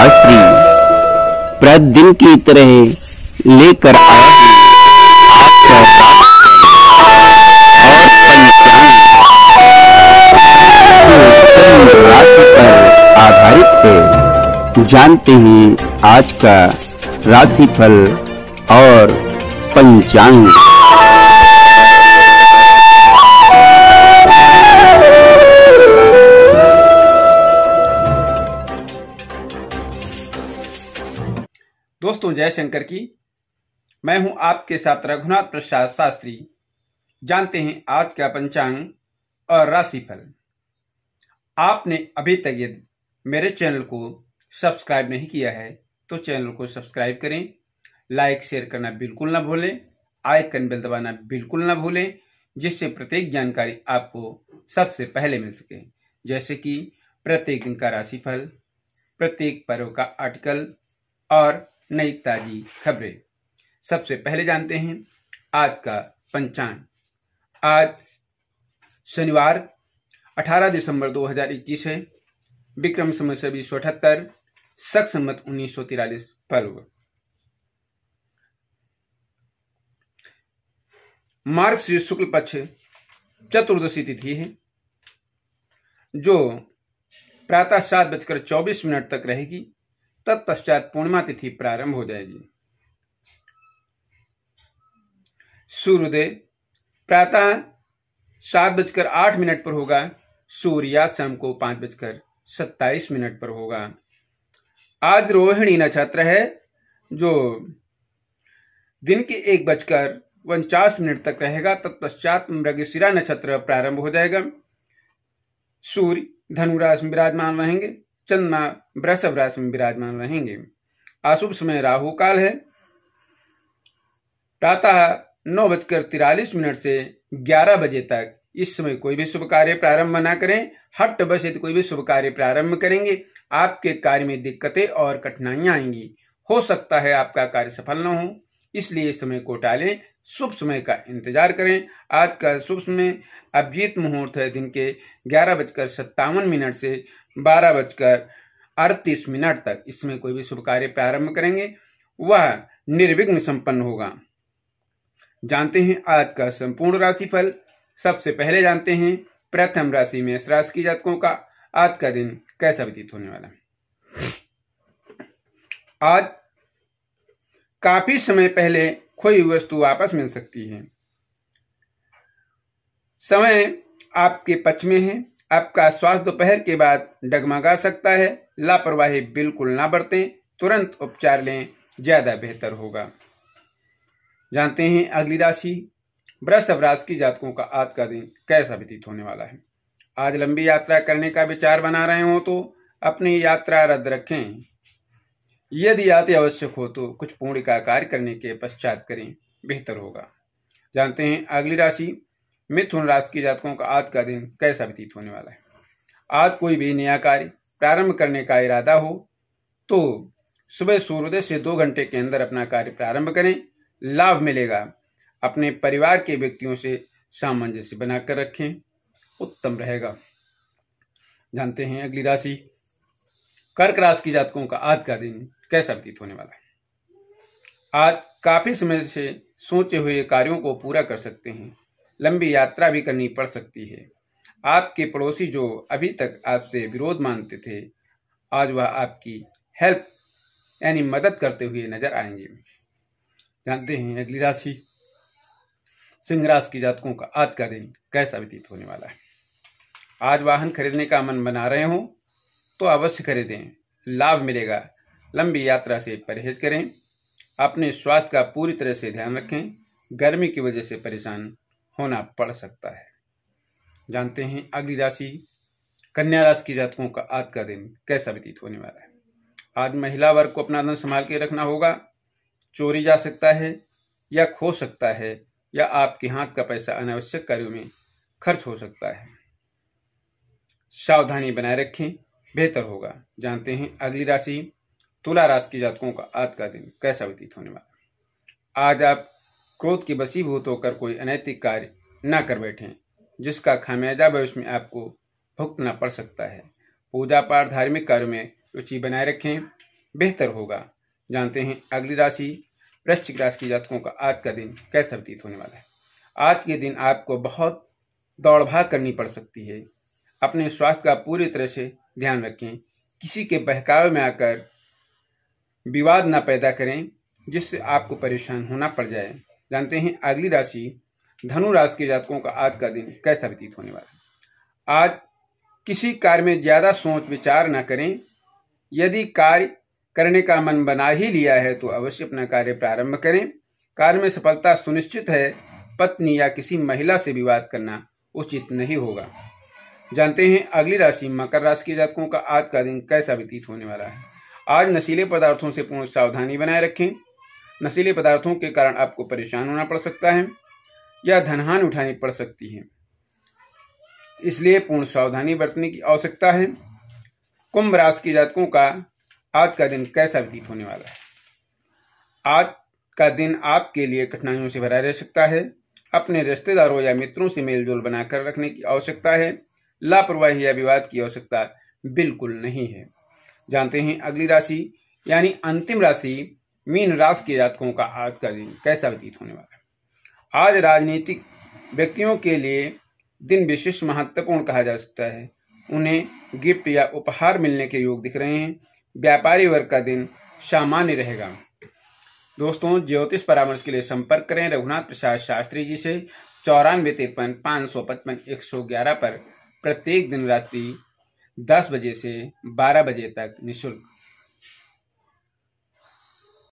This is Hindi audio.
शास्त्री प्रतिदिन की तरह लेकर आया और पंचांग राशि पर आधारित है जानते हैं आज का राशिफल और पंचांग दोस्तों शंकर की मैं हूं आपके साथ रघुनाथ प्रसाद शास्त्री जानते हैं आज का पंचांग और राशिफल आपने अभी तक यदि मेरे चैनल को सब्सक्राइब नहीं किया है तो चैनल को सब्सक्राइब करें लाइक शेयर करना बिल्कुल ना भूलें आइकन बेल दबाना बिल्कुल ना भूलें जिससे प्रत्येक जानकारी आपको सबसे पहले मिल सके जैसे कि प्रत्येक दिन का राशिफल प्रत्येक पर्व का आर्टिकल और नई ताजी खबरें सबसे पहले जानते हैं आज का पंचांग आज शनिवार 18 दिसंबर 2021 है विक्रम संवत्सर बीस सौ अठहत्तर सख सम्मत उन्नीस सौ तिरालीस पर्व मार्ग से शुक्ल पक्ष चतुर्दशी तिथि है जो प्रातः सात बजकर चौबीस मिनट तक रहेगी तत्पश्चात पूर्णिमा तिथि प्रारंभ हो जाएगी सूर्योदय प्रातः सात बजकर आठ मिनट पर होगा सूर्यास्त शाम को पांच बजकर सत्ताईस मिनट पर होगा आज रोहिणी नक्षत्र है जो दिन के एक बजकर उनचास मिनट तक रहेगा तत्पश्चात मृगशिरा नक्षत्र प्रारंभ हो जाएगा सूर्य धनुराश विराजमान रहेंगे चंद्रमा वृषभ राशि में विराजमान रहेंगे अशुभ समय राहु काल है प्रातः नौ बजकर तिरालीस मिनट से ग्यारह बजे तक इस समय कोई भी शुभ कार्य प्रारंभ ना करें हट बसे तो कोई भी शुभ कार्य प्रारंभ करेंगे आपके कार्य में दिक्कतें और कठिनाइयां आएंगी हो सकता है आपका कार्य सफल न हो इसलिए इस समय को टालें शुभ समय का इंतजार करें आज का शुभ समय अभिजीत मुहूर्त है दिन के ग्यारह बजकर सत्तावन मिनट से बारह बजकर अड़तीस मिनट तक इसमें कोई भी शुभ कार्य प्रारंभ करेंगे वह निर्विघ्न संपन्न होगा जानते हैं आज का संपूर्ण राशिफल सबसे पहले जानते हैं प्रथम राशि में राशि की जातकों का आज का दिन कैसा व्यतीत होने वाला है आज काफी समय पहले खोई हुई वस्तु वापस मिल सकती है समय आपके पक्ष में है आपका स्वास्थ्य दोपहर के बाद डगमगा सकता है लापरवाही बिल्कुल ना बरतें तुरंत उपचार लें ज़्यादा बेहतर होगा जानते हैं अगली राशि वृषभ राशि की जातकों का आज का दिन कैसा व्यतीत होने वाला है आज लंबी यात्रा करने का विचार बना रहे हो तो अपनी यात्रा रद्द रखें यदि अति आवश्यक हो तो कुछ पूर्ण का कार्य करने के पश्चात करें बेहतर होगा जानते हैं अगली राशि मिथुन राशि के जातकों का आज का दिन कैसा व्यतीत होने वाला है आज कोई भी नया कार्य प्रारंभ करने का इरादा हो तो सुबह सूर्योदय से दो घंटे के अंदर अपना कार्य प्रारंभ करें लाभ मिलेगा अपने परिवार के व्यक्तियों से सामंजस्य बनाकर रखें उत्तम रहेगा जानते हैं अगली राशि कर्क राशि की जातकों का आज का दिन कैसा व्यतीत होने वाला है आज काफी समय से सोचे हुए कार्यों को पूरा कर सकते हैं लंबी यात्रा भी करनी पड़ सकती है आपके पड़ोसी जो अभी तक आपसे विरोध मानते थे आज वह आपकी हेल्प यानी मदद करते हुए नजर आएंगे जानते हैं अगली राशि सिंह राशि की जातकों का आज का दिन कैसा व्यतीत होने वाला है आज वाहन खरीदने का मन बना रहे हो तो अवश्य खरीदें लाभ मिलेगा लंबी यात्रा से परहेज करें अपने स्वास्थ्य का पूरी तरह से ध्यान रखें गर्मी की वजह से परेशान होना पड़ सकता है जानते हैं अगली राशि कन्या राशि के जातकों का आज का दिन कैसा व्यतीत होने वाला है आज महिला वर्ग को अपना धन संभाल के रखना होगा चोरी जा सकता है या खो सकता है या आपके हाथ का पैसा अनावश्यक कार्यों में खर्च हो सकता है सावधानी बनाए रखें बेहतर होगा जानते हैं अगली राशि तुला राशि के जातकों का आज का दिन कैसा व्यतीत होने वाला आज आप क्रोध के बसीभूत होकर कोई अनैतिक कार्य न कर बैठे जिसका खामियाजा भविष्य में आपको भुगतना पड़ सकता है पूजा पाठ धार्मिक कार्य में रुचि बनाए रखें बेहतर होगा जानते हैं अगली राशि वृश्चिक राशि के जातकों का आज का दिन कैसा व्यतीत होने वाला है आज के दिन आपको बहुत दौड़ भाग करनी पड़ सकती है अपने स्वास्थ्य का पूरी तरह से ध्यान रखें किसी के बहकावे में आकर विवाद ना पैदा करें जिससे आपको परेशान होना पड़ जाए जानते हैं अगली राशि धनु राशि के जातकों का आज का दिन कैसा व्यतीत होने वाला आज किसी कार्य में ज़्यादा सोच विचार न करें यदि कार्य करने का मन बना ही लिया है तो अवश्य अपना कार्य प्रारंभ करें कार्य में सफलता सुनिश्चित है पत्नी या किसी महिला से विवाद करना उचित नहीं होगा जानते हैं अगली राशि मकर राशि के जातकों का आज का दिन कैसा व्यतीत होने वाला है आज नशीले पदार्थों से पूर्ण सावधानी बनाए रखें नशीले पदार्थों के कारण आपको परेशान होना पड़ सकता है या धनहान उठानी पड़ सकती है इसलिए पूर्ण सावधानी बरतने की आवश्यकता है कुंभ राशि के जातकों का आज का दिन कैसा व्यतीत होने वाला है आज का दिन आपके लिए कठिनाइयों से भरा रह सकता है अपने रिश्तेदारों या मित्रों से मेलजोल बनाकर रखने की आवश्यकता है लापरवाही या विवाद की आवश्यकता बिल्कुल नहीं है जानते हैं अगली राशि यानी अंतिम राशि मीन राशि के जातकों का आज का दिन कैसा व्यतीत होने वाला है आज राजनीतिक व्यक्तियों के लिए दिन विशेष महत्वपूर्ण कहा जा सकता है उन्हें गिफ्ट या उपहार मिलने के योग दिख रहे हैं व्यापारी वर्ग का दिन सामान्य रहेगा दोस्तों ज्योतिष परामर्श के लिए संपर्क करें रघुनाथ प्रसाद शास्त्री जी से चौरानवे तिरपन पाँच सौ पचपन एक सौ ग्यारह पर प्रत्येक दिन रात्रि 10 बजे से 12 बजे तक निशुल्क